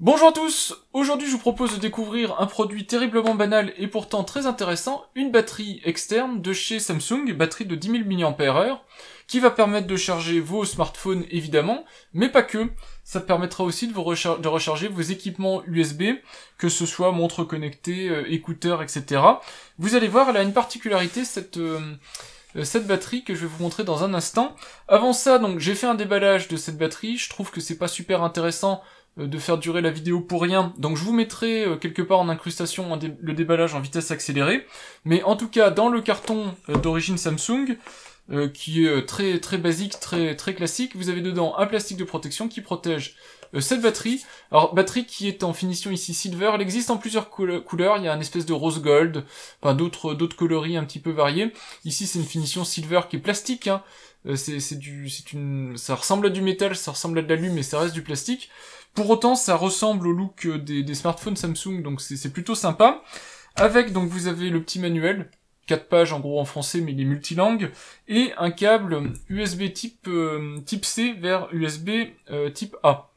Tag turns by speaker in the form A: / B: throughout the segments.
A: Bonjour à tous Aujourd'hui je vous propose de découvrir un produit terriblement banal et pourtant très intéressant, une batterie externe de chez Samsung, batterie de 10 000 mAh, qui va permettre de charger vos smartphones évidemment, mais pas que. Ça permettra aussi de, recharger vos équipements USB, que ce soit montre connectée, euh, écouteurs, etc. Vous allez voir, elle a une particularité, cette... Euh, euh, cette batterie que je vais vous montrer dans un instant. Avant ça, donc j'ai fait un déballage de cette batterie, je trouve que c'est pas super intéressant euh, de faire durer la vidéo pour rien. Donc je vous mettrai euh, quelque part en incrustation le déballage en vitesse accélérée. Mais en tout cas, dans le carton euh, d'origine Samsung, qui est très très basique, très très classique, vous avez dedans un plastique de protection qui protège cette batterie. Alors batterie qui est en finition ici silver, elle existe en plusieurs couleurs, il y a une espèce de rose gold, enfin d'autres d'autres coloris un petit peu variés. Ici c'est une finition silver qui est plastique, hein. c'est du c'est une ça ressemble à du métal, ça ressemble à de l'alu mais ça reste du plastique. Pour autant, ça ressemble au look des, smartphones Samsung, donc c'est plutôt sympa. Avec, donc vous avez le petit manuel, 4 pages en gros en français, mais il est multilingue, et un câble USB euh, type, C vers USB euh, type A.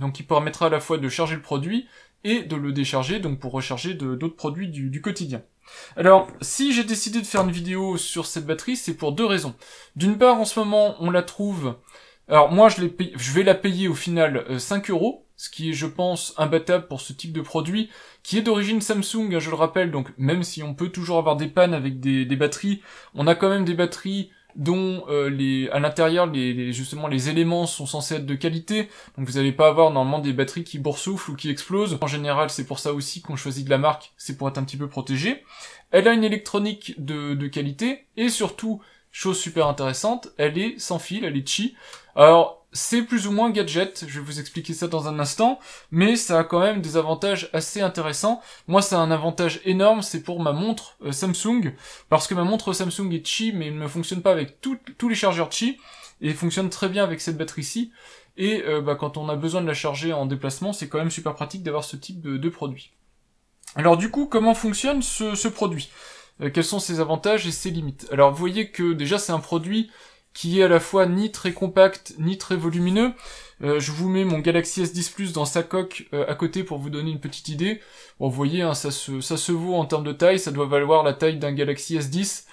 A: Donc il permettra à la fois de charger le produit et de le décharger, donc pour recharger d'autres produits du quotidien. Alors, si j'ai décidé de faire une vidéo sur cette batterie, c'est pour deux raisons. D'une part, en ce moment, on la trouve alors moi, je, je vais la payer au final 5 euh, euros, ce qui est, je pense, imbattable pour ce type de produit, qui est d'origine Samsung, hein, je le rappelle, donc même si on peut toujours avoir des pannes avec des, batteries, on a quand même des batteries dont euh, les, à l'intérieur les, justement les éléments sont censés être de qualité donc vous n'allez pas avoir normalement des batteries qui boursoufflent ou qui explosent en général c'est pour ça aussi qu'on choisit de la marque c'est pour être un petit peu protégé elle a une électronique de, de qualité et surtout Chose super intéressante, elle est sans fil, elle est chi. Alors, c'est plus ou moins gadget, je vais vous expliquer ça dans un instant, mais ça a quand même des avantages assez intéressants. Moi, ça a un avantage énorme, c'est pour ma montre euh, Samsung, parce que ma montre Samsung est chi mais elle ne fonctionne pas avec tous les chargeurs chi et fonctionne très bien avec cette batterie-ci, et euh, bah, quand on a besoin de la charger en déplacement, c'est quand même super pratique d'avoir ce type de, produit. Alors du coup, comment fonctionne ce produit euh, quels sont ses avantages et ses limites. Alors vous voyez que déjà c'est un produit qui est à la fois ni très compact ni très volumineux. Euh, je vous mets mon Galaxy S10 Plus dans sa coque euh, à côté pour vous donner une petite idée. vous voyez, hein, ça, se, ça se vaut en termes de taille, ça doit valoir la taille d'un Galaxy S10.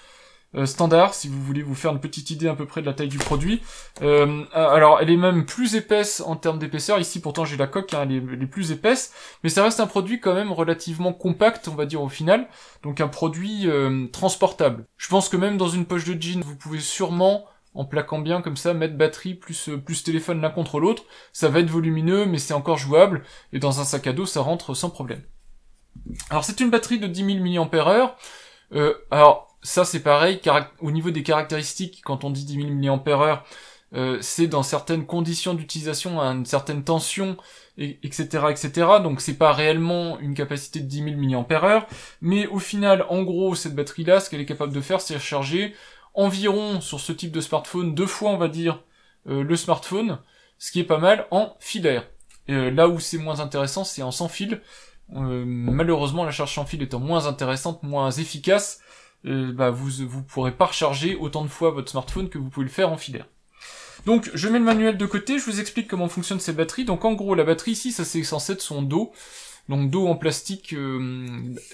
A: Euh, standard, si vous voulez vous faire une petite idée à peu près de la taille du produit. Euh, alors, elle est même plus épaisse en termes d'épaisseur. Ici, pourtant, j'ai la coque, hein, elle, est, plus épaisse, mais ça reste un produit quand même relativement compact, on va dire au final. Donc, un produit euh, transportable. Je pense que même dans une poche de jean, vous pouvez sûrement en plaquant bien comme ça, mettre batterie plus plus téléphone l'un contre l'autre, ça va être volumineux, mais c'est encore jouable, et dans un sac à dos, ça rentre sans problème. Alors c'est une batterie de 10 000 mAh. Euh, alors ça c'est pareil, au niveau des caractéristiques, quand on dit 10 000 mAh, euh, c'est dans certaines conditions d'utilisation, à une certaine tension, etc., etc. Donc c'est pas réellement une capacité de 10 000 mAh, mais au final, en gros, cette batterie-là, ce qu'elle est capable de faire, c'est recharger environ, sur ce type de smartphone, deux fois, on va dire, euh, le smartphone, ce qui est pas mal, en filaire. et euh, là où c'est moins intéressant, c'est en sans fil. Euh, malheureusement, la charge sans fil étant moins intéressante, moins efficace, euh, bah, vous vous pourrez pas recharger autant de fois votre smartphone que vous pouvez le faire en filaire. Donc je mets le manuel de côté, je vous explique comment fonctionnent ces batteries. Donc en gros la batterie ici ça c'est censé être son dos. Donc dos en plastique, euh,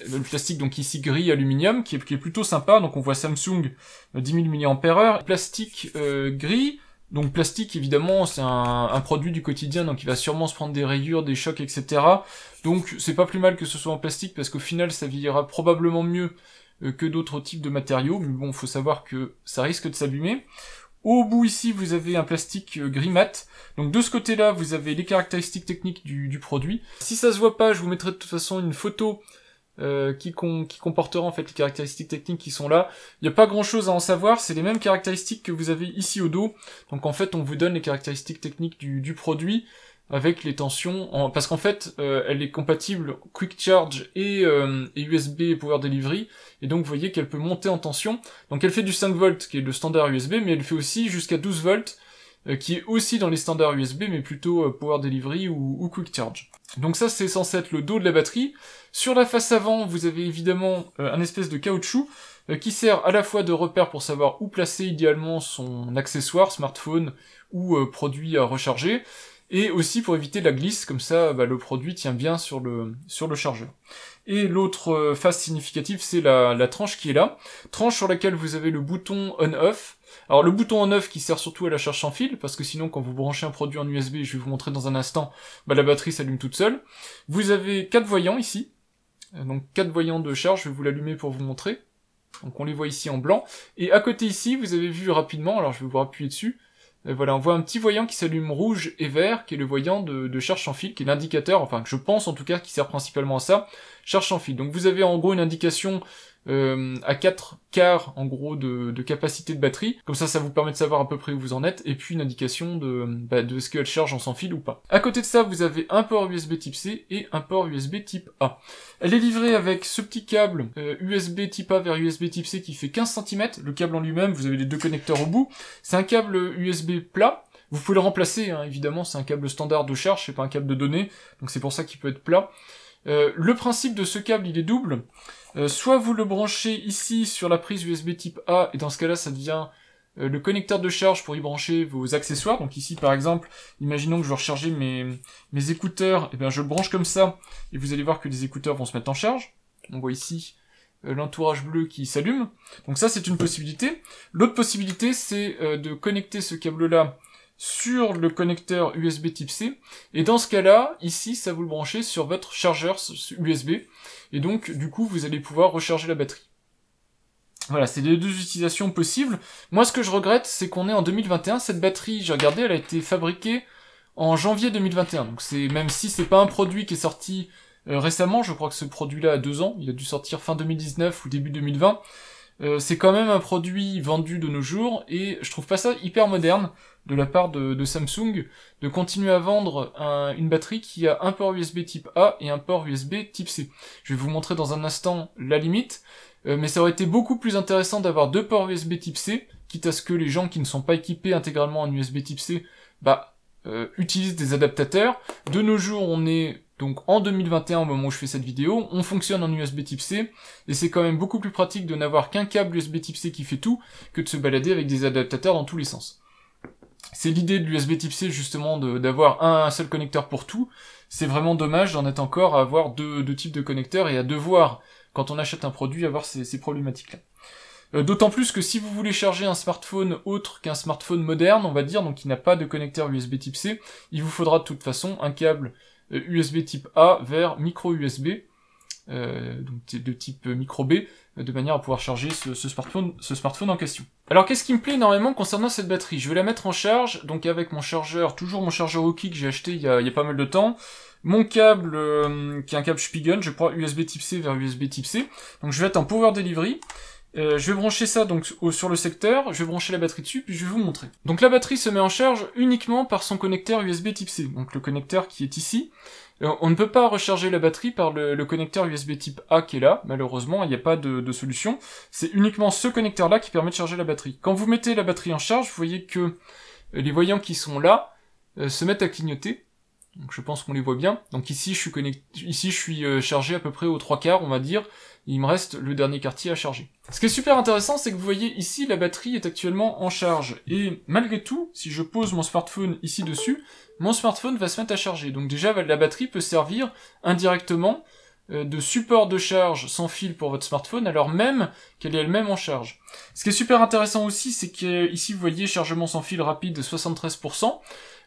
A: le plastique donc ici gris aluminium qui est, plutôt sympa. Donc on voit Samsung 10 000 mAh, plastique euh, gris. Donc plastique évidemment c'est un, un, produit du quotidien donc il va sûrement se prendre des rayures, des chocs etc. Donc c'est pas plus mal que ce soit en plastique parce qu'au final ça vieillira probablement mieux euh, que d'autres types de matériaux, mais bon, faut savoir que ça risque de s'abîmer. Au bout ici, vous avez un plastique euh, gris mat. Donc de ce côté-là, vous avez les caractéristiques techniques du, produit. Si ça se voit pas, je vous mettrai de toute façon une photo euh, qui, comportera en fait les caractéristiques techniques qui sont là. Il n'y a pas grand chose à en savoir, c'est les mêmes caractéristiques que vous avez ici au dos. Donc en fait on vous donne les caractéristiques techniques du, du produit avec les tensions, parce qu'en fait, euh, elle est compatible Quick Charge et, USB euh, Power Delivery, et donc vous voyez qu'elle peut monter en tension. Donc elle fait du 5 volts, qui est le standard USB, mais elle fait aussi jusqu'à 12 volts, euh, qui est aussi dans les standards USB, mais plutôt Power Delivery ou, Quick Charge. Donc ça, c'est censé être le dos de la batterie. Sur la face avant, vous avez évidemment un espèce de caoutchouc, qui sert à la fois de repère pour savoir où placer idéalement son accessoire, smartphone ou produit à recharger, et aussi pour éviter la glisse, comme ça bah, le produit tient bien sur le, sur le chargeur. Et l'autre euh, face significative, c'est la, la, tranche qui est là, tranche sur laquelle vous avez le bouton on-off. Alors le bouton on-off qui sert surtout à la charge sans fil, parce que sinon quand vous branchez un produit en USB, je vais vous montrer dans un instant, bah, la batterie s'allume toute seule. Vous avez quatre voyants ici, euh, donc quatre voyants de charge, je vais vous l'allumer pour vous montrer. Donc on les voit ici en blanc. Et à côté ici, vous avez vu rapidement, alors je vais vous appuyer dessus, et voilà, on voit un petit voyant qui s'allume rouge et vert, qui est le voyant de, de cherche en fil, qui est l'indicateur, enfin que je pense en tout cas qui sert principalement à ça, cherche en fil. Donc vous avez en gros une indication euh, à 4 quarts en gros de, capacité de batterie. Comme ça, ça vous permet de savoir à peu près où vous en êtes, et puis une indication de, bah, de ce qu'elle charge en sans fil ou pas. À côté de ça, vous avez un port USB type C et un port USB type A. Elle est livrée avec ce petit câble USB euh, type A vers USB type C qui fait 15 cm. Le câble en lui-même, vous avez les deux connecteurs au bout. C'est un câble USB plat. Vous pouvez le remplacer, hein, évidemment, c'est un câble standard de charge, c'est pas un câble de données, donc c'est pour ça qu'il peut être plat. Euh, le principe de ce câble, il est double. Euh, soit vous le branchez ici sur la prise USB type A, et dans ce cas-là, ça devient euh, le connecteur de charge pour y brancher vos accessoires. Donc ici, par exemple, imaginons que je veux recharger mes, mes écouteurs, et eh bien je le branche comme ça, et vous allez voir que les écouteurs vont se mettre en charge. On voit ici euh, l'entourage bleu qui s'allume. Donc ça, c'est une possibilité. L'autre possibilité, c'est de connecter ce câble-là sur le connecteur USB type C. Et dans ce cas-là, ici, ça vous le branchez sur votre chargeur USB. Et donc, du coup, vous allez pouvoir recharger la batterie. Voilà, c'est les deux utilisations possibles. Moi, ce que je regrette, c'est qu'on est en 2021. Cette batterie, j'ai regardé, elle a été fabriquée en janvier 2021. Donc, c'est même si c'est pas un produit qui est sorti euh, récemment, je crois que ce produit-là a deux ans. Il a dû sortir fin 2019 ou début 2020. Euh, c'est quand même un produit vendu de nos jours et je trouve pas ça hyper moderne de la part de, Samsung de continuer à vendre une batterie qui a un port USB type A et un port USB type C. Je vais vous montrer dans un instant la limite, euh, mais ça aurait été beaucoup plus intéressant d'avoir deux ports USB type C, quitte à ce que les gens qui ne sont pas équipés intégralement en USB type C, bah, euh, utilisent des adaptateurs. De nos jours, on est donc en 2021, au moment où je fais cette vidéo, on fonctionne en USB type C, et c'est quand même beaucoup plus pratique de n'avoir qu'un câble USB type C qui fait tout, que de se balader avec des adaptateurs dans tous les sens. C'est l'idée de l'USB type C justement d'avoir un, seul connecteur pour tout. C'est vraiment dommage d'en être encore à avoir deux, types de connecteurs et à devoir, quand on achète un produit, avoir ces, ces problématiques-là. Euh, d'autant plus que si vous voulez charger un smartphone autre qu'un smartphone moderne, on va dire, donc qui n'a pas de connecteur USB type C, il vous faudra de toute façon un câble USB euh, type A vers micro USB, euh, donc de type micro B, euh, de manière à pouvoir charger ce, smartphone, ce smartphone en question. Alors qu'est-ce qui me plaît énormément concernant cette batterie Je vais la mettre en charge, donc avec mon chargeur, toujours mon chargeur Oki que j'ai acheté il y, a, pas mal de temps, mon câble qui est un câble Spigen, je prends USB type C vers USB type C, donc je vais être en power delivery, euh, je vais brancher ça donc sur le secteur, je vais brancher la batterie dessus, puis je vais vous montrer. Donc la batterie se met en charge uniquement par son connecteur USB Type C, donc le connecteur qui est ici. Euh, on ne peut pas recharger la batterie par le, connecteur USB Type A qui est là, malheureusement, il n'y a pas de, solution. C'est uniquement ce connecteur-là qui permet de charger la batterie. Quand vous mettez la batterie en charge, vous voyez que euh, les voyants qui sont là se mettent à clignoter. Donc je pense qu'on les voit bien. Donc ici je suis ici je suis chargé à peu près aux trois quarts, on va dire il me reste le dernier quartier à charger. Ce qui est super intéressant, c'est que vous voyez ici, la batterie est actuellement en charge. Et malgré tout, si je pose mon smartphone ici dessus, mon smartphone va se mettre à charger. Donc déjà, la batterie peut servir indirectement euh, de support de charge sans fil pour votre smartphone alors même qu'elle est elle-même en charge. Ce qui est super intéressant aussi, c'est que ici vous voyez chargement sans fil rapide de 73%,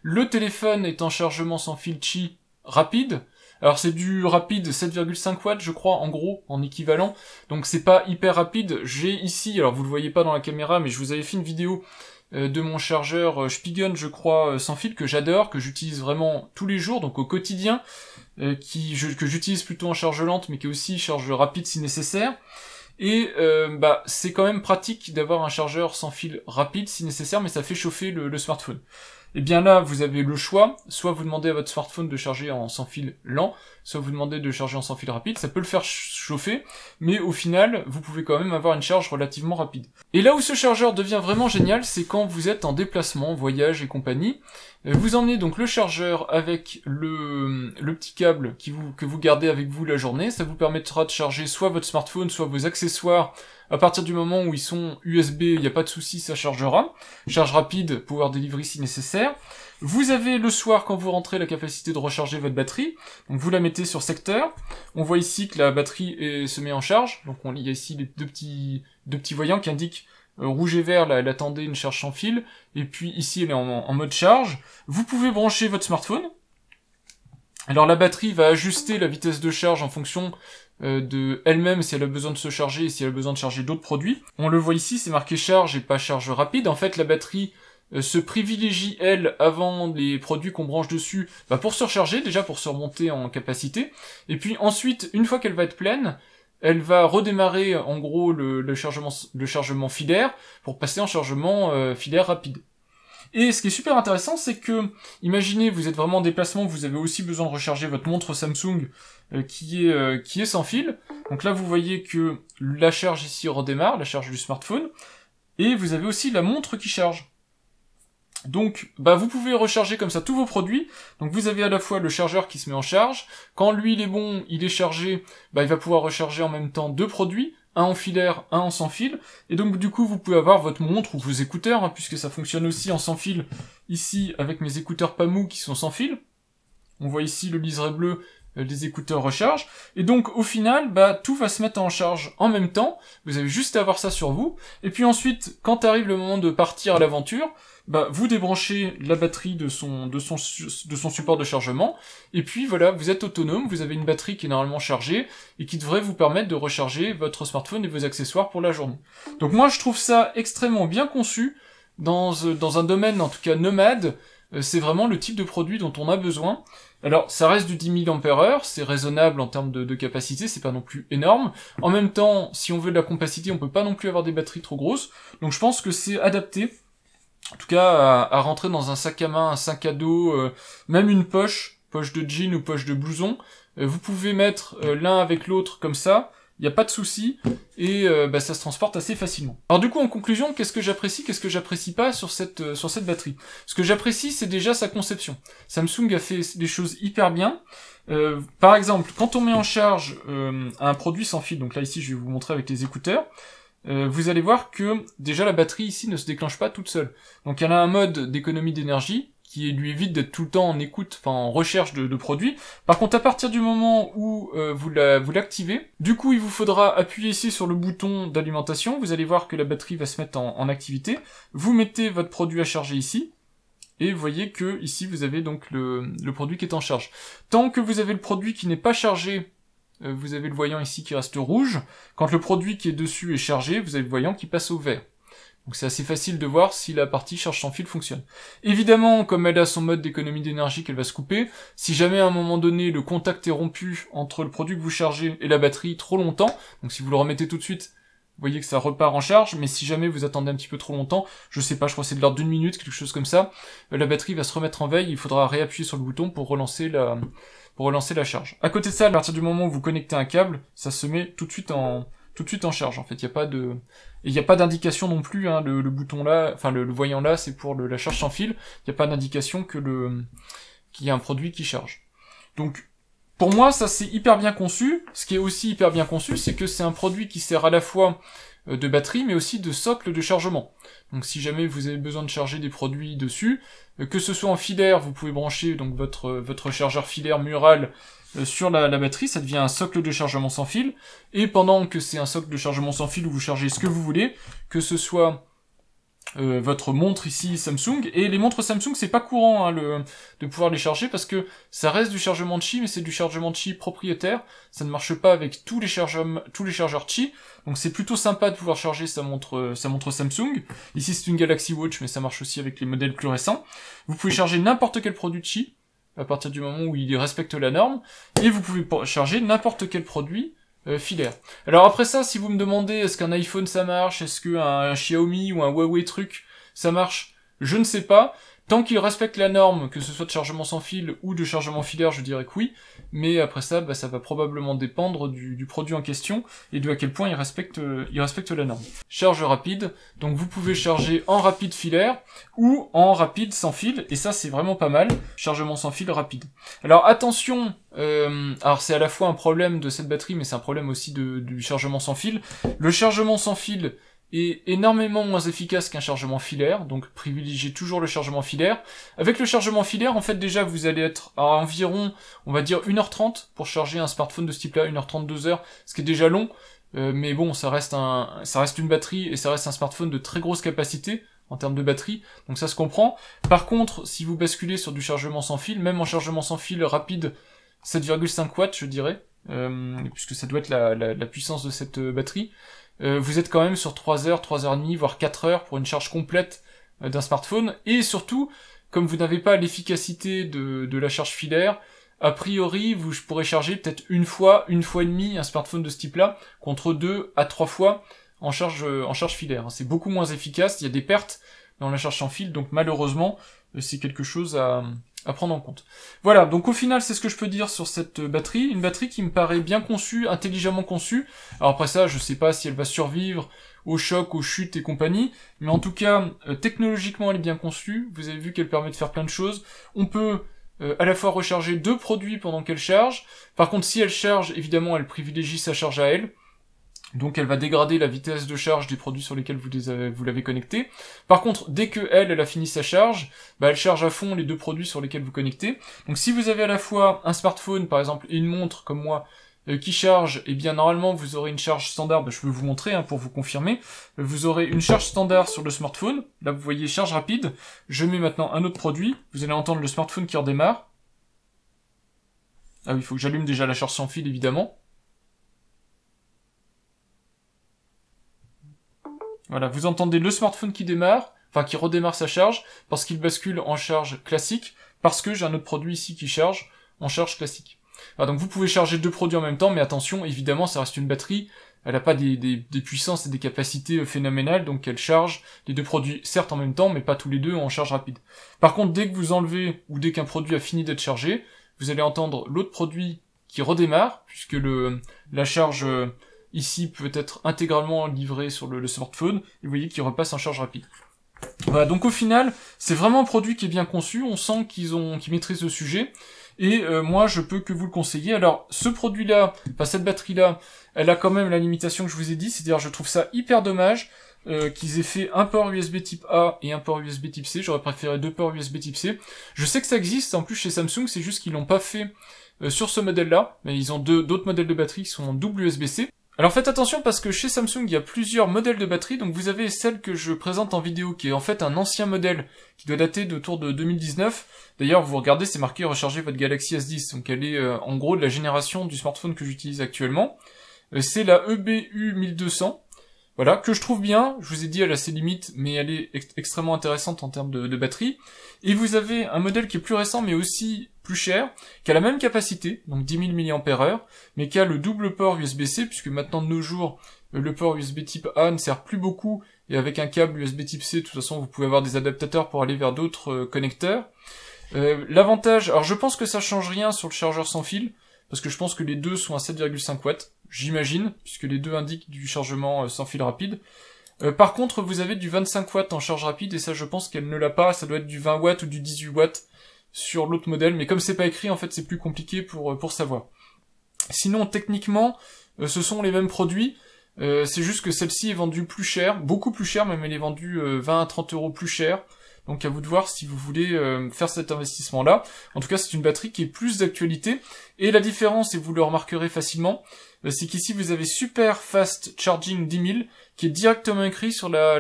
A: le téléphone est en chargement sans fil chi rapide, alors c'est du rapide 7,5 watts je crois en gros en équivalent. Donc c'est pas hyper rapide. J'ai ici, alors vous le voyez pas dans la caméra, mais je vous avais fait une vidéo euh, de mon chargeur euh, Spigen, je crois, euh, sans fil, que j'adore, que j'utilise vraiment tous les jours, donc au quotidien, qui, que j'utilise plutôt en charge lente, mais qui est aussi charge rapide si nécessaire. Et bah, c'est quand même pratique d'avoir un chargeur sans fil rapide si nécessaire, mais ça fait chauffer le smartphone. Et eh bien là, vous avez le choix, soit vous demandez à votre smartphone de charger en sans fil lent, soit vous demandez de charger en sans fil rapide, ça peut le faire chauffer, mais au final, vous pouvez quand même avoir une charge relativement rapide. Et là où ce chargeur devient vraiment génial, c'est quand vous êtes en déplacement, voyage et compagnie, euh, vous emmenez donc le chargeur avec le, petit câble que vous gardez avec vous la journée. Ça vous permettra de charger soit votre smartphone, soit vos accessoires. À partir du moment où ils sont USB, il n'y a pas de souci, ça chargera. Charge rapide, pouvoir délivrer si nécessaire. Vous avez le soir, quand vous rentrez, la capacité de recharger votre batterie. Donc vous la mettez sur secteur. On voit ici que la batterie euh, se met en charge. Donc on, il y a ici les petits, deux petits voyants qui indiquent euh, rouge et vert, là, elle attendait une charge sans fil, et puis ici, elle est en, mode charge. Vous pouvez brancher votre smartphone. Alors la batterie va ajuster la vitesse de charge en fonction euh, de elle-même si elle a besoin de se charger et si elle a besoin de charger d'autres produits. On le voit ici, c'est marqué charge et pas charge rapide. En fait, la batterie euh, se privilégie, elle, avant les produits qu'on branche dessus, bah, pour se recharger, déjà pour se remonter en capacité. Et puis ensuite, une fois qu'elle va être pleine, elle va redémarrer en gros le, chargement, le chargement filaire pour passer en chargement euh, filaire rapide. Et ce qui est super intéressant, c'est que, imaginez, vous êtes vraiment en déplacement, vous avez aussi besoin de recharger votre montre Samsung euh, qui, est, euh, qui est sans fil. Donc là, vous voyez que la charge ici redémarre, la charge du smartphone, et vous avez aussi la montre qui charge. Donc, bah, vous pouvez recharger comme ça tous vos produits. Donc, vous avez à la fois le chargeur qui se met en charge. Quand lui, il est bon, il est chargé, bah, il va pouvoir recharger en même temps deux produits. Un en filaire, un en sans fil. Et donc, du coup, vous pouvez avoir votre montre ou vos écouteurs, hein, puisque ça fonctionne aussi en sans fil. Ici, avec mes écouteurs Pamou qui sont sans fil. On voit ici le liseré bleu euh, les écouteurs recharge, Et donc au final, bah tout va se mettre en charge en même temps. Vous avez juste à avoir ça sur vous. Et puis ensuite, quand arrive le moment de partir à l'aventure, bah vous débranchez la batterie de son de son de son support de chargement. Et puis voilà, vous êtes autonome. Vous avez une batterie qui est normalement chargée et qui devrait vous permettre de recharger votre smartphone et vos accessoires pour la journée. Donc moi je trouve ça extrêmement bien conçu dans euh, dans un domaine en tout cas nomade. Euh, c'est vraiment le type de produit dont on a besoin. Alors, ça reste du 10 000 ampères c'est raisonnable en termes de, capacité, c'est pas non plus énorme. En même temps, si on veut de la compacité, on peut pas non plus avoir des batteries trop grosses. Donc je pense que c'est adapté, en tout cas, à, rentrer dans un sac à main, un sac à dos, euh, même une poche, poche de jean ou poche de blouson. Euh, vous pouvez mettre euh, l'un avec l'autre comme ça, il n'y a pas de souci et euh, bah, ça se transporte assez facilement. Alors du coup en conclusion, qu'est-ce que j'apprécie, qu'est-ce que j'apprécie pas sur cette euh, sur cette batterie Ce que j'apprécie, c'est déjà sa conception. Samsung a fait des choses hyper bien. Euh, par exemple, quand on met en charge un produit sans fil, donc là ici je vais vous montrer avec les écouteurs, vous allez voir que déjà la batterie ici ne se déclenche pas toute seule. Donc elle a un mode d'économie d'énergie qui lui évite d'être tout le temps en écoute, enfin en recherche de, produit. produits. Par contre, à partir du moment où euh, vous l'activez, du coup, il vous faudra appuyer ici sur le bouton d'alimentation. Vous allez voir que la batterie va se mettre en, activité. Vous mettez votre produit à charger ici, et vous voyez que ici vous avez donc le, produit qui est en charge. Tant que vous avez le produit qui n'est pas chargé, euh, vous avez le voyant ici qui reste rouge. Quand le produit qui est dessus est chargé, vous avez le voyant qui passe au vert. Donc c'est assez facile de voir si la partie charge sans fil fonctionne. Évidemment, comme elle a son mode d'économie d'énergie qu'elle va se couper, si jamais à un moment donné le contact est rompu entre le produit que vous chargez et la batterie trop longtemps, donc si vous le remettez tout de suite, vous voyez que ça repart en charge, mais si jamais vous attendez un petit peu trop longtemps, je sais pas, je crois que c'est de l'ordre d'une minute, quelque chose comme ça, euh, la batterie va se remettre en veille, il faudra réappuyer sur le bouton pour relancer la, pour relancer la charge. À côté de ça, à partir du moment où vous connectez un câble, ça se met tout de suite en, tout de suite en charge en fait. Il n'y a pas de, il n'y a pas d'indication non plus. Hein, le, bouton là, enfin le, voyant là, c'est pour la charge sans fil. Il n'y a pas d'indication que le qu'il y a un produit qui charge. Donc pour moi, ça c'est hyper bien conçu. Ce qui est aussi hyper bien conçu, c'est que c'est un produit qui sert à la fois euh, de batterie, mais aussi de socle de chargement. Donc si jamais vous avez besoin de charger des produits dessus, euh, que ce soit en filaire, vous pouvez brancher donc votre, euh, votre chargeur filaire mural sur la, la, batterie, ça devient un socle de chargement sans fil, et pendant que c'est un socle de chargement sans fil où vous chargez ce que vous voulez, que ce soit euh, votre montre ici Samsung. Et les montres Samsung, c'est pas courant hein, de pouvoir les charger parce que ça reste du chargement de Qi, mais c'est du chargement de Qi propriétaire. Ça ne marche pas avec tous les chargeurs, tous les chargeurs chi Donc c'est plutôt sympa de pouvoir charger sa montre, euh, sa montre Samsung. Ici c'est une Galaxy Watch, mais ça marche aussi avec les modèles plus récents. Vous pouvez charger n'importe quel produit Chi à partir du moment où il respecte la norme. Et vous pouvez charger n'importe quel produit euh, filaire. Alors après ça, si vous me demandez est-ce qu'un iPhone ça marche, est-ce qu'un Xiaomi ou un Huawei truc ça marche, je ne sais pas. Tant qu'il respecte la norme, que ce soit de chargement sans fil ou de chargement filaire, je dirais que oui. Mais après ça, bah, ça va probablement dépendre du, produit en question et de à quel point il respecte euh, il respecte la norme. Charge rapide. Donc vous pouvez charger en rapide filaire ou en rapide sans fil. Et ça, c'est vraiment pas mal. Chargement sans fil rapide. Alors attention, euh, alors c'est à la fois un problème de cette batterie, mais c'est un problème aussi du chargement sans fil. Le chargement sans fil, est énormément moins efficace qu'un chargement filaire, donc privilégiez toujours le chargement filaire. Avec le chargement filaire, en fait déjà vous allez être à environ, on va dire 1h30 pour charger un smartphone de ce type-là, 1h30, 2h, ce qui est déjà long, euh, mais bon, ça reste, un, ça reste une batterie et ça reste un smartphone de très grosse capacité, en termes de batterie, donc ça se comprend. Par contre, si vous basculez sur du chargement sans fil, même en chargement sans fil rapide, 7,5 watts je dirais, euh, puisque ça doit être la puissance de cette euh, batterie, euh, vous êtes quand même sur 3 heures, 3 heures et demie, voire 4 heures pour une charge complète euh, d'un smartphone. Et surtout, comme vous n'avez pas l'efficacité de, la charge filaire, a priori, vous pourrez charger peut-être une fois, une fois et demie un smartphone de ce type-là, contre deux à trois fois en charge, en charge filaire. Hein, c'est beaucoup moins efficace, il y a des pertes dans la charge en fil, donc malheureusement, euh, c'est quelque chose à, à prendre en compte. Voilà, donc au final, c'est ce que je peux dire sur cette batterie. Une batterie qui me paraît bien conçue, intelligemment conçue. Alors après ça, je sais pas si elle va survivre au choc aux chutes et compagnie. Mais en tout cas, euh, technologiquement, elle est bien conçue. Vous avez vu qu'elle permet de faire plein de choses. On peut euh, à la fois recharger deux produits pendant qu'elle charge. Par contre, si elle charge, évidemment, elle privilégie sa charge à elle. Donc elle va dégrader la vitesse de charge des produits sur lesquels vous, l'avez connecté. Par contre, dès que elle, elle a fini sa charge, bah, elle charge à fond les deux produits sur lesquels vous connectez. Donc si vous avez à la fois un smartphone, par exemple, et une montre comme moi, euh, qui charge, et eh bien normalement vous aurez une charge standard, bah, je peux vous montrer hein, pour vous confirmer, vous aurez une charge standard sur le smartphone, là vous voyez charge rapide, je mets maintenant un autre produit, vous allez entendre le smartphone qui redémarre. Ah oui, il faut que j'allume déjà la charge sans fil évidemment. Voilà, vous entendez le smartphone qui démarre, enfin qui redémarre sa charge, parce qu'il bascule en charge classique, parce que j'ai un autre produit ici qui charge en charge classique. Ah, donc vous pouvez charger deux produits en même temps, mais attention, évidemment, ça reste une batterie, elle n'a pas des, puissances et des capacités euh, phénoménales, donc elle charge les deux produits certes en même temps, mais pas tous les deux en charge rapide. Par contre, dès que vous enlevez ou dès qu'un produit a fini d'être chargé, vous allez entendre l'autre produit qui redémarre, puisque le, la charge euh, ici peut être intégralement livré sur le, smartphone, et vous voyez qu'il repasse en charge rapide. Voilà, donc au final, c'est vraiment un produit qui est bien conçu, on sent qu'ils ont qu'ils maîtrisent le sujet, et euh, moi je peux que vous le conseiller. Alors ce produit-là, enfin cette batterie-là, elle a quand même la limitation que je vous ai dit, c'est-à-dire je trouve ça hyper dommage euh, qu'ils aient fait un port USB type A et un port USB type C, j'aurais préféré deux ports USB type C. Je sais que ça existe, en plus chez Samsung, c'est juste qu'ils l'ont pas fait euh, sur ce modèle-là, mais ils ont d'autres modèles de batterie qui sont en double USB-C. Alors faites attention parce que chez Samsung il y a plusieurs modèles de batterie, donc vous avez celle que je présente en vidéo qui est en fait un ancien modèle qui doit dater d'autour de 2019. D'ailleurs vous regardez c'est marqué recharger votre Galaxy S10, donc elle est euh, en gros de la génération du smartphone que j'utilise actuellement. Euh, c'est la EBU 1200 voilà, que je trouve bien, je vous ai dit elle a ses limites, mais elle est extrêmement intéressante en termes de, batterie. Et vous avez un modèle qui est plus récent, mais aussi plus cher, qui a la même capacité, donc 10 000 mAh, mais qui a le double port USB-C, puisque maintenant de nos jours, euh, le port USB type A ne sert plus beaucoup, et avec un câble USB type C, de toute façon, vous pouvez avoir des adaptateurs pour aller vers d'autres euh, connecteurs. Euh, l'avantage, alors je pense que ça change rien sur le chargeur sans fil, parce que je pense que les deux sont à 7,5 watts, j'imagine, puisque les deux indiquent du chargement euh, sans fil rapide. Euh, par contre, vous avez du 25 watts en charge rapide, et ça, je pense qu'elle ne l'a pas. Ça doit être du 20 watts ou du 18 watts sur l'autre modèle, mais comme c'est pas écrit, en fait, c'est plus compliqué pour euh, pour savoir. Sinon, techniquement, ce sont les mêmes produits. c'est juste que celle-ci est vendue plus cher, beaucoup plus cher, même elle est vendue 20 à 30 euros plus cher. Donc à vous de voir si vous voulez euh, faire cet investissement-là. En tout cas, c'est une batterie qui est plus d'actualité. Et la différence, et vous le remarquerez facilement, euh, c'est qu'ici vous avez Super Fast Charging 10000 qui est directement écrit sur la,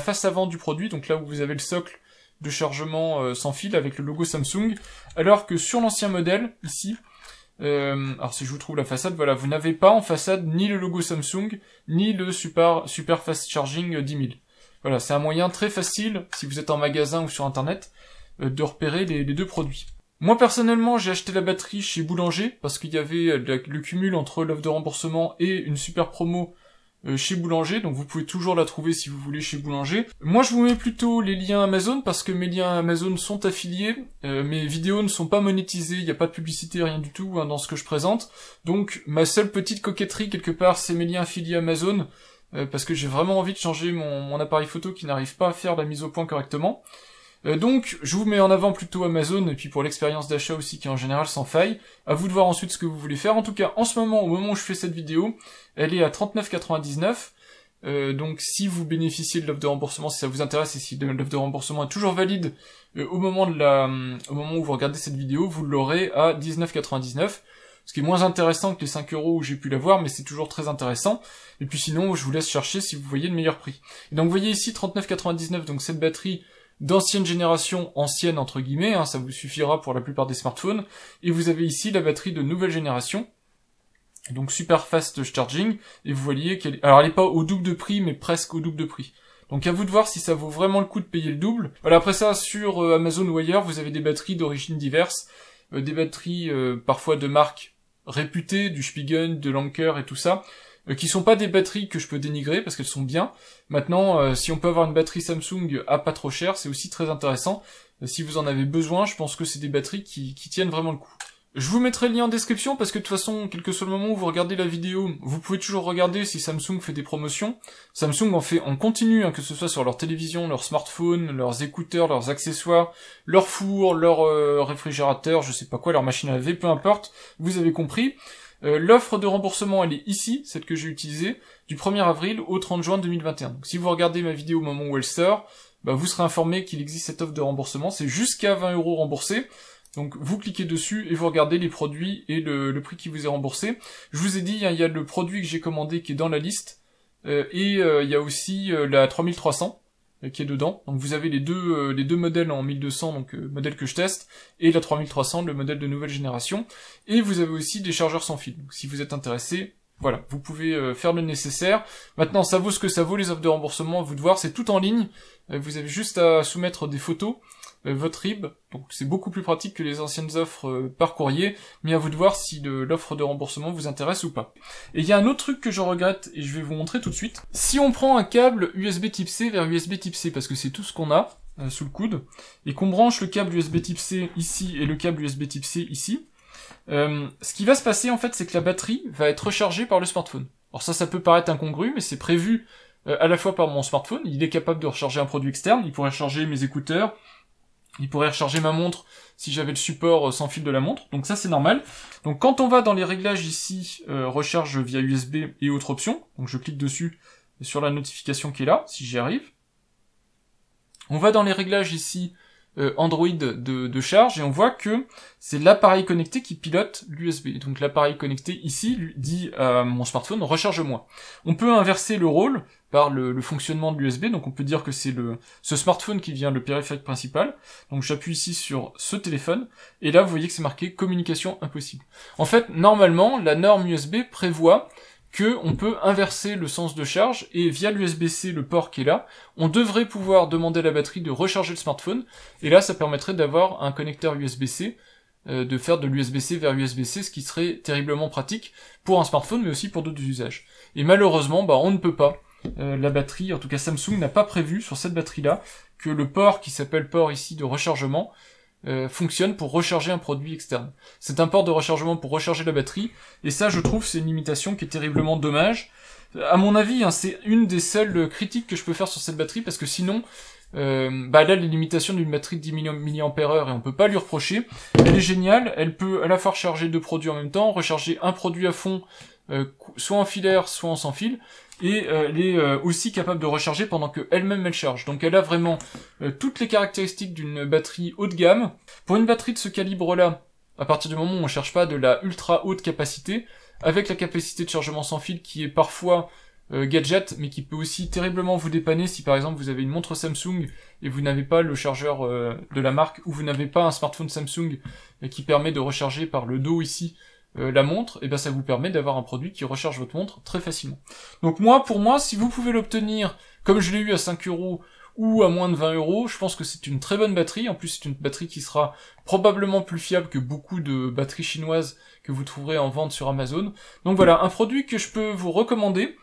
A: face avant du produit, donc là où vous avez le socle de chargement euh, sans fil avec le logo Samsung, alors que sur l'ancien modèle, ici, alors si je vous trouve la façade, voilà, vous n'avez pas en façade ni le logo Samsung, ni le Super, super Fast Charging 10000. Voilà, c'est un moyen très facile, si vous êtes en magasin ou sur internet, euh, de repérer les, deux produits. Moi personnellement, j'ai acheté la batterie chez Boulanger parce qu'il y avait euh, le cumul entre l'offre de remboursement et une super promo euh, chez Boulanger, donc vous pouvez toujours la trouver si vous voulez chez Boulanger. Moi je vous mets plutôt les liens Amazon parce que mes liens Amazon sont affiliés, mes vidéos ne sont pas monétisées, il n'y a pas de publicité, rien du tout hein, dans ce que je présente. Donc ma seule petite coquetterie quelque part c'est mes liens affiliés Amazon. Euh, parce que j'ai vraiment envie de changer mon, appareil photo qui n'arrive pas à faire la mise au point correctement. Euh, donc, je vous mets en avant plutôt Amazon, et puis pour l'expérience d'achat aussi, qui est en général sans faille. À vous de voir ensuite ce que vous voulez faire. En tout cas, en ce moment, au moment où je fais cette vidéo, elle est à 39,99. Euh, donc si vous bénéficiez de l'offre de remboursement, si ça vous intéresse et si l'offre de remboursement est toujours valide au moment de la, au moment où vous regardez cette vidéo, vous l'aurez à 19,99. Ce qui est moins intéressant que les 5 euros où j'ai pu l'avoir, mais c'est toujours très intéressant. Et puis sinon, je vous laisse chercher si vous voyez le meilleur prix. Et donc vous voyez ici 39,99, donc cette batterie d'ancienne génération, ancienne entre guillemets, hein, ça vous suffira pour la plupart des smartphones. Et vous avez ici la batterie de nouvelle génération, donc super fast charging, et vous voyez qu'elle alors elle est pas au double de prix, mais presque au double de prix. Donc à vous de voir si ça vaut vraiment le coup de payer le double. Voilà, après ça, sur euh, Amazon ou ailleurs, vous avez des batteries d'origine diverses, euh, des batteries euh, parfois de marque réputées du Spigen, de l'Anker et tout ça, euh, qui sont pas des batteries que je peux dénigrer parce qu'elles sont bien. Maintenant, euh, si on peut avoir une batterie Samsung à pas trop cher, c'est aussi très intéressant. Euh, si vous en avez besoin, je pense que c'est des batteries qui tiennent vraiment le coup. Je vous mettrai le lien en description parce que de toute façon, quel que soit le moment où vous regardez la vidéo, vous pouvez toujours regarder si Samsung fait des promotions. Samsung en fait en continu, hein, que ce soit sur leur télévision, leur smartphone, leurs écouteurs, leurs accessoires, leur four, leur euh, réfrigérateurs, réfrigérateur, je sais pas quoi, leur machine à laver, peu importe, vous avez compris. Euh, l'offre de remboursement, elle est ici, celle que j'ai utilisée, du 1er avril au 30 juin 2021. Donc, si vous regardez ma vidéo au moment où elle sort, bah, vous serez informé qu'il existe cette offre de remboursement. C'est jusqu'à 20 euros remboursés. Donc vous cliquez dessus et vous regardez les produits et le, prix qui vous est remboursé. Je vous ai dit, hein, il y a le produit que j'ai commandé qui est dans la liste, euh, et euh, il y a aussi euh, la 3300 qui est dedans. Donc vous avez les deux, les deux modèles en 1200, donc modèle que je teste, et la 3300, le modèle de nouvelle génération. Et vous avez aussi des chargeurs sans fil. Donc si vous êtes intéressé, voilà, vous pouvez faire le nécessaire. Maintenant, ça vaut ce que ça vaut les offres de remboursement, vous de voir, c'est tout en ligne. vous avez juste à soumettre des photos euh, votre RIB, donc c'est beaucoup plus pratique que les anciennes offres euh, par courrier, mais à vous de voir si l'offre de remboursement vous intéresse ou pas. Et il y a un autre truc que je regrette, et je vais vous montrer tout de suite. Si on prend un câble USB type C vers USB type C, parce que c'est tout ce qu'on a euh, sous le coude, et qu'on branche le câble USB type C ici et le câble USB type C ici, ce qui va se passer en fait, c'est que la batterie va être rechargée par le smartphone. Alors ça, ça peut paraître incongru, mais c'est prévu à la fois par mon smartphone, il est capable de recharger un produit externe, il pourrait charger mes écouteurs, il pourrait recharger ma montre si j'avais le support euh, sans fil de la montre, donc ça c'est normal. Donc quand on va dans les réglages ici, euh, recharge via USB et autres options, donc je clique dessus sur la notification qui est là, si j'y arrive. On va dans les réglages ici, euh, Android de, charge et on voit que c'est l'appareil connecté qui pilote l'USB. Donc l'appareil connecté ici dit à mon smartphone recharge-moi. On peut inverser le rôle par le, le fonctionnement de l'USB, donc on peut dire que c'est le ce smartphone qui vient le périphérique principal. Donc j'appuie ici sur ce téléphone et là vous voyez que c'est marqué communication impossible. En fait normalement la norme USB prévoit que on peut inverser le sens de charge et via l'USB-C, le port qui est là, on devrait pouvoir demander à la batterie de recharger le smartphone et là ça permettrait d'avoir un connecteur USB-C euh, de faire de l'USB-C vers USB-C, ce qui serait terriblement pratique pour un smartphone, mais aussi pour d'autres usages. Et malheureusement, bah, on ne peut pas. Euh, la batterie, en tout cas Samsung n'a pas prévu sur cette batterie-là que le port qui s'appelle port ici de rechargement euh, fonctionne pour recharger un produit externe. C'est un port de rechargement pour recharger la batterie, et ça je trouve c'est une limitation qui est terriblement dommage. À mon avis, hein, c'est une des seules critiques que je peux faire sur cette batterie, parce que sinon, euh, bah là les limitations d'une batterie de 10 mAh, et on peut pas lui reprocher, elle est géniale, elle peut à la fois recharger deux produits en même temps, recharger un produit à fond, euh, soit en filaire, soit en sans fil, et euh, elle est euh, aussi capable de recharger pendant quelle même elle charge. Donc elle a vraiment euh, toutes les caractéristiques d'une batterie haut de gamme. Pour une batterie de ce calibre-là, à partir du moment où on cherche pas de la ultra haute capacité, avec la capacité de chargement sans fil qui est parfois gadget, mais qui peut aussi terriblement vous dépanner si par exemple vous avez une montre Samsung et vous n'avez pas le chargeur de la marque ou vous n'avez pas un smartphone Samsung qui permet de recharger par le dos ici euh, la montre, et eh ben ça vous permet d'avoir un produit qui recharge votre montre très facilement. Donc moi, pour moi, si vous pouvez l'obtenir, comme je l'ai eu à 5 euros ou à moins de 20 euros, je pense que c'est une très bonne batterie. En plus, c'est une batterie qui sera probablement plus fiable que beaucoup de batteries chinoises que vous trouverez en vente sur Amazon. Donc voilà, un produit que je peux vous recommander.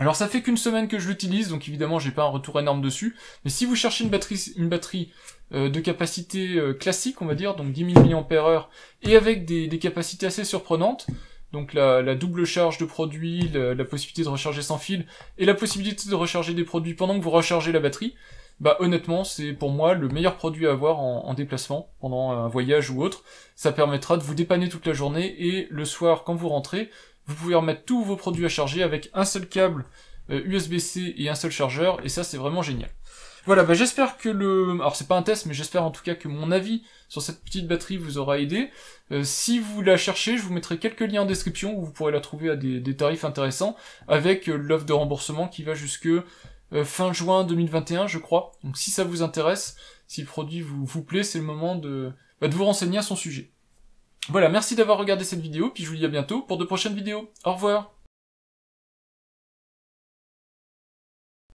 A: Alors ça fait qu'une semaine que je l'utilise, donc évidemment j'ai pas un retour énorme dessus, mais si vous cherchez une batterie, une batterie euh, de capacité euh, classique, on va dire, donc 10 000 mAh, et avec des, capacités assez surprenantes, donc la, double charge de produits, la, possibilité de recharger sans fil, et la possibilité de recharger des produits pendant que vous rechargez la batterie, bah honnêtement, c'est pour moi le meilleur produit à avoir en, en, déplacement, pendant un voyage ou autre. Ça permettra de vous dépanner toute la journée, et le soir, quand vous rentrez, vous pouvez remettre tous vos produits à charger avec un seul câble USB-C euh, et un seul chargeur, et ça c'est vraiment génial. Voilà, bah, j'espère que le... Alors c'est pas un test, mais j'espère en tout cas que mon avis sur cette petite batterie vous aura aidé. Euh, si vous la cherchez, je vous mettrai quelques liens en description où vous pourrez la trouver à des, tarifs intéressants, avec euh, l'offre de remboursement qui va jusque fin juin 2021, je crois. Donc si ça vous intéresse, si le produit vous, plaît, c'est le moment de, bah, de vous renseigner à son sujet. Voilà, merci d'avoir regardé cette vidéo, puis je vous dis à bientôt pour de prochaines vidéos. Au revoir